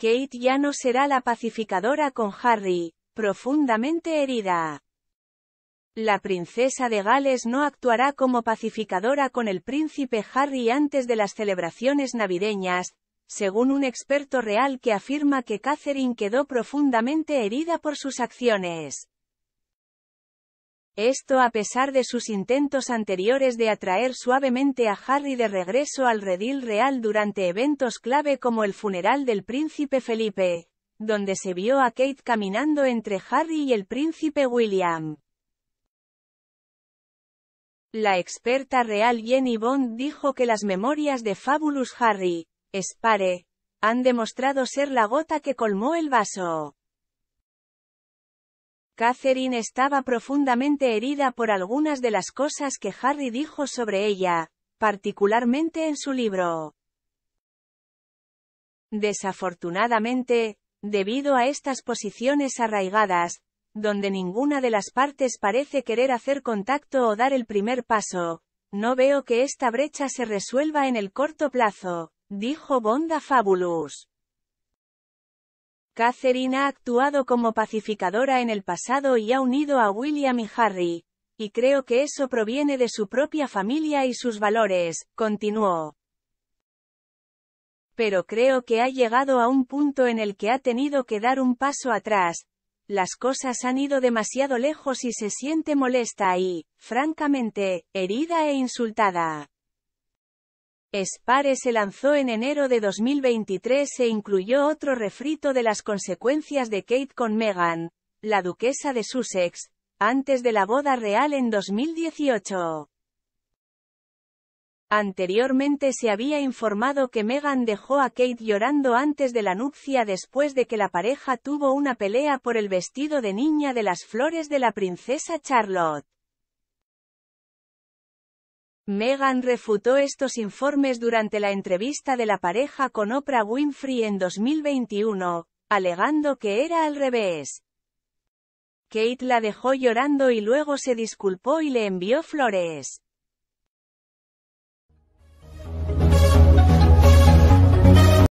Kate ya no será la pacificadora con Harry, profundamente herida. La princesa de Gales no actuará como pacificadora con el príncipe Harry antes de las celebraciones navideñas, según un experto real que afirma que Catherine quedó profundamente herida por sus acciones. Esto a pesar de sus intentos anteriores de atraer suavemente a Harry de regreso al redil real durante eventos clave como el funeral del príncipe Felipe, donde se vio a Kate caminando entre Harry y el príncipe William. La experta real Jenny Bond dijo que las memorias de Fabulous Harry, Spare, han demostrado ser la gota que colmó el vaso. Catherine estaba profundamente herida por algunas de las cosas que Harry dijo sobre ella, particularmente en su libro. Desafortunadamente, debido a estas posiciones arraigadas, donde ninguna de las partes parece querer hacer contacto o dar el primer paso, no veo que esta brecha se resuelva en el corto plazo, dijo Bonda Fabulous. Catherine ha actuado como pacificadora en el pasado y ha unido a William y Harry, y creo que eso proviene de su propia familia y sus valores, continuó. Pero creo que ha llegado a un punto en el que ha tenido que dar un paso atrás, las cosas han ido demasiado lejos y se siente molesta y, francamente, herida e insultada. Spare se lanzó en enero de 2023 e incluyó otro refrito de las consecuencias de Kate con Meghan, la duquesa de Sussex, antes de la boda real en 2018. Anteriormente se había informado que Meghan dejó a Kate llorando antes de la nupcia después de que la pareja tuvo una pelea por el vestido de niña de las flores de la princesa Charlotte. Meghan refutó estos informes durante la entrevista de la pareja con Oprah Winfrey en 2021, alegando que era al revés. Kate la dejó llorando y luego se disculpó y le envió flores.